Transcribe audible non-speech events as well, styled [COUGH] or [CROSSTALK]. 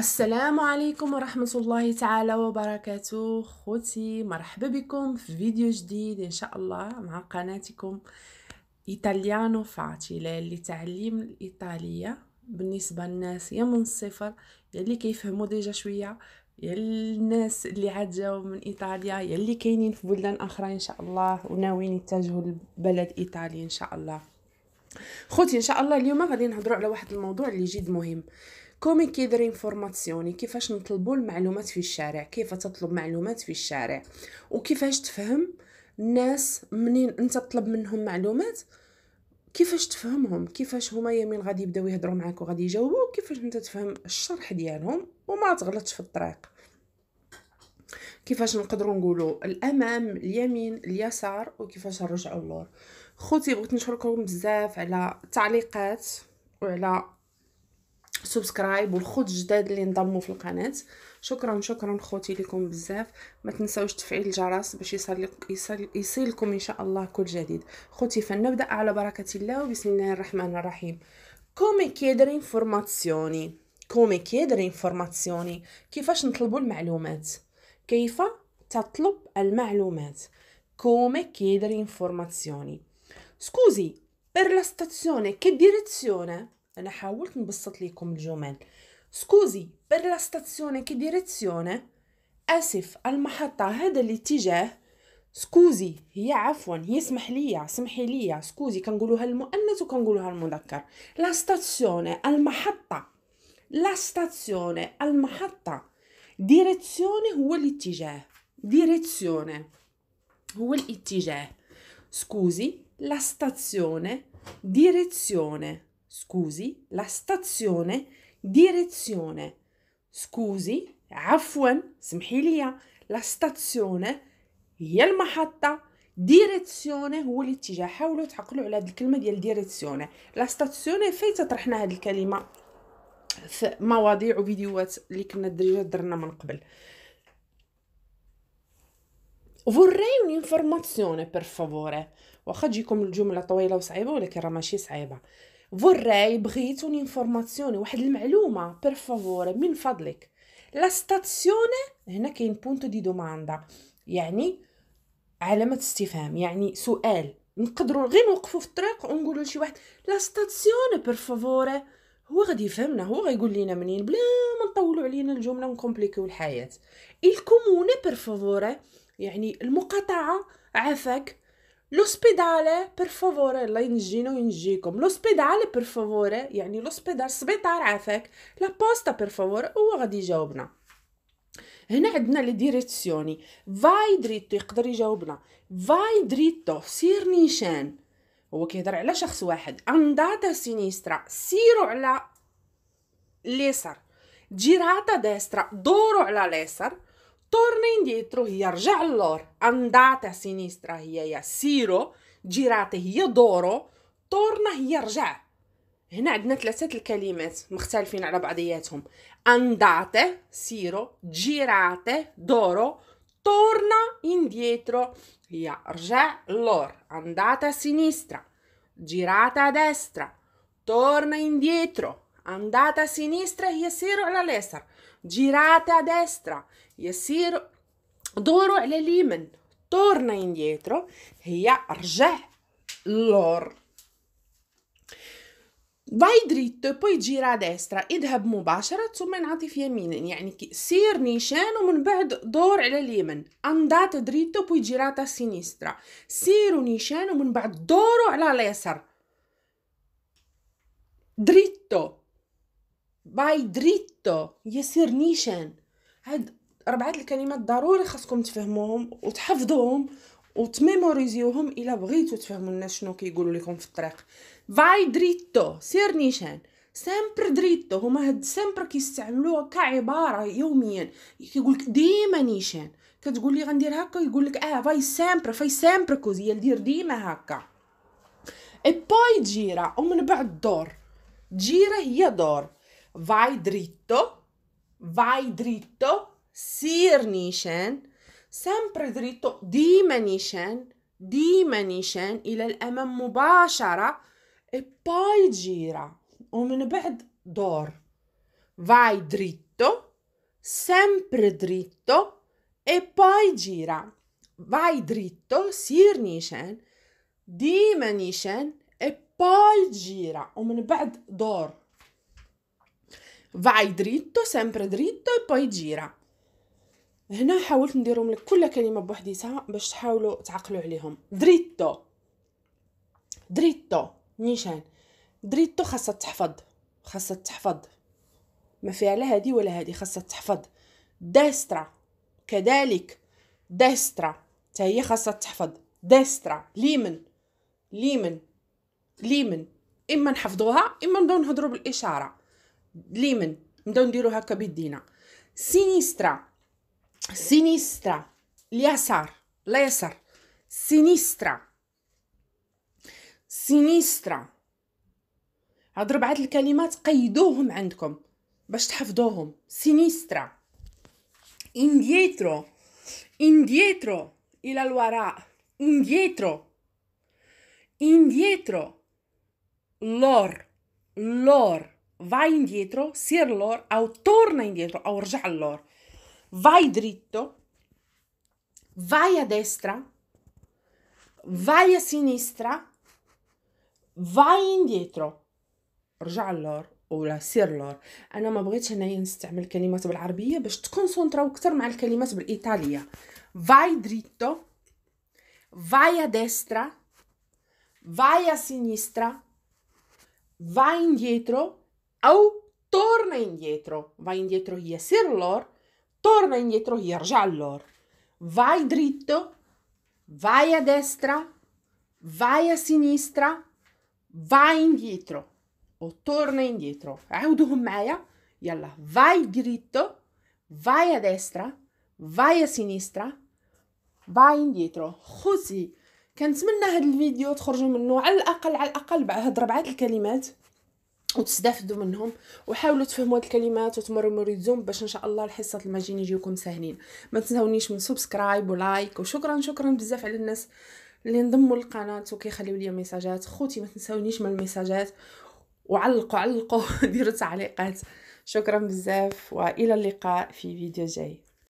السلام عليكم ورحمة الله تعالى وبركاته خوتي مرحبا بكم في فيديو جديد إن شاء الله مع قناتكم إيطاليانو فاتي لتعليم الإيطالية بالنسبة للناس يا من الصفر يا اللي كيفهموا ديجا شوية يا الناس اللي عاد جاو من إيطاليا يا اللي كاينين في بلدان أخرى إن شاء الله وناويين يتجهوا لبلد إيطالي إن شاء الله خوتي إن شاء الله اليوم غادي نهضروا على واحد الموضوع اللي جد مهم كومي كيدير انفورماسيوني كيفاش نطلبوا المعلومات في الشارع كيف تطلب معلومات في الشارع وكيفاش تفهم الناس منين انت تطلب منهم معلومات كيفاش تفهمهم كيفاش هما يمين غادي يبداو يهضروا معاك وغادي يجاوبوا كيفاش انت تفهم الشرح ديالهم وما تغلطش في الطريق كيفاش نقدروا نقولوا الامام اليمين اليسار وكيفاش نرجعوا اللور خوتي بغيت نشكركم بزاف على التعليقات وعلى سبسكرايب والخوت الجداد اللي انضموا في القناه شكرا شكرا خوتي لكم بزاف ما تنساوش تفعيل الجرس باش يصل يصلكم ان شاء الله كل جديد خوتي فنبدا على بركه الله وبسم الله الرحمن الرحيم كومي كيدر انفورماسيوني كومي كيدر انفورماسيوني كيفاش نطلبوا المعلومات كيف تطلب المعلومات كومي كيدر انفورماسيوني سكوزي بير لا stazione كي direzione انا حاولت نبسط لكم الجمل سكوزي بر لا ستاسيون كي direzione اسف المحطه هذا الاتجاه سكوزي هي عفوا هي اسمح لي سمحي لي سكوزي كنقولوها المؤنث وكنقولوها المذكر لا ستاسيون المحطه لا ستاسيون المحطه ديريكسيون هو الاتجاه ديريكسيون هو الاتجاه سكوزي لا ستاسيون ديريكسيون scusi la stazione direzione scusi عفوا سمحي لي لا ستاسيون هي المحطه ديريزيوني هو الاتجاه حاولوا تعقلوا على هذه الكلمه ديال ديريزيوني لا ستاسيون فايت طرحنا هذه الكلمه في مواضيع وفيديوهات اللي كنا دريجا درنا من قبل vorrei un'informazione per favore واخا تجيكم الجمله طويله وصعيبه ولكن راه ماشي صعيبه vorrei بغيت un'informazione واحد المعلومة per favore من فضلك لا stazione هنا كاين بونتو دي دوماندا يعني علامة استفهام يعني سؤال نقدروا غير نوقفوا في الطريق ونقولوا لشي واحد لا ستاسيون بير فافوري هو غادي يفهمنا هو غيقول لينا منين بلا ما نطولوا علينا الجمله ونكومبليكيو الحياه الكومون بير فافوري يعني المقاطعه عافاك l'ospedale per favore là in giro in giro l'ospedale per favore يعني l'ospedale سبيطار عافاك لا بوستا per favore هو غادي يجاوبنا هنا عندنا لي ديريزيوني فاي دريتو يقدر يجاوبنا فاي دريتو سير نيشان هو كيهضر على شخص واحد انداتا سينيسترا سيروا على اليسار جيراتا ديسترا دوروا على اليسار torna indietro Yarjallor, andate a sinistra Yassiro, girate Yadoro, torna Yarjah هنا عندنا ثلاثة الكلمات مختلفين على بعضياتهم andate siro girate doro torna indietro yarja lor andate a sinistra girate a destra torna indietro Andate a sinistra, Yesiro all'Alessar. Girate a destra, Yesiro. Doro l'Elimen. Torna indietro. Yarjeh l'Or. Vai dritto e poi gira a destra. اذهب مباشرة ثم انعطف يمينا. يعني سير نيشان ومن بعد دور على اليمين. Andate dritto e poi girate a sinistra. سيروا نيشان ومن بعد دوروا على lesar. Dritto. باي دريتو يسير نيشان هاد ربعة الكلمات ضروري خاصكم تفهموهم وتحفظوهم وتميموريزيوهم الا بغيتو تفهموا الناس شنو كيقولوا لكم في الطريق فاي دريتو سير نيشان سامبر دريتو هما هاد سامبر كيستعملوها كعباره يوميا كيقول لك ديما نيشان كتقول لي غندير هكا يقول لك اه فاي سامبر فاي سامبر كوز هي دير ديما هكا اي باي جيرا ومن بعد دور جيرة هي دور vai dritto, vai dritto, سيرنيشان sempre dritto dimenischen dimenischen إلى الأمام مباشرة e poi gira ومن بعد دور vai dritto sempre dritto e poi gira vai dritto سيرنيشان dimenischen e poi gira ومن بعد دور vai dritto sempre dritto e poi gira هنا حاولت نديرهم لك كل كلمه بوحديتها باش تحاولوا تعقلوا عليهم دريتو دريتو نيشان دريتو خاصها تحفظ خاصها تحفظ ما فيها لا هذه ولا هذه خاصها تحفظ داسترا كذلك داسترا حتى هي خاصها تحفظ داسترا ليمن ليمن ليمن اما نحفظوها اما نبداو نهضروا بالاشاره ليمن نبداو نديرو هكا بيدينا سينيسترا سينيسترا اليسار اليسار سينيسترا سينيسترا هاد ربعة الكلمات قيدوهم عندكم باش تحفظوهم سينيسترا انديترو انديترو إلى الوراء انديترو انديترو لور لور vai indietro, sir lor, o torna indietro, o lor. Vai dritto, vai a destra, vai a sinistra, vai indietro. رجع لور ولا سير لور انا ما بغيتش هنايا نستعمل كلمات بالعربيه باش تكونسونطراو اكثر مع الكلمات بالايطاليه vai dritto vai a destra vai a sinistra vai indietro أو torna indietro va indietro يسير لور torna indietro يرجع لور vai dritto vai a destra vai a sinistra vai indietro o torna indietro عودهم معايا يلا vai dritto vai a destra vai a sinistra vai indietro خوتي كنتمنى هذا الفيديو تخرجوا منه على الاقل على الاقل بعد هاد ربعه الكلمات وتستافدوا منهم وحاولوا تفهموا هاد الكلمات وتمرمريتهم باش ان شاء الله الحصه الماجين يجيوكم ساهلين ما تنسونيش من سبسكرايب ولايك وشكرا شكرا بزاف على الناس اللي انضموا للقناه وكيخليو لي ميساجات خوتي ما تنسونيش من الميساجات وعلقوا علقوا [LAUGHS] ديروا تعليقات شكرا بزاف والى اللقاء في فيديو جاي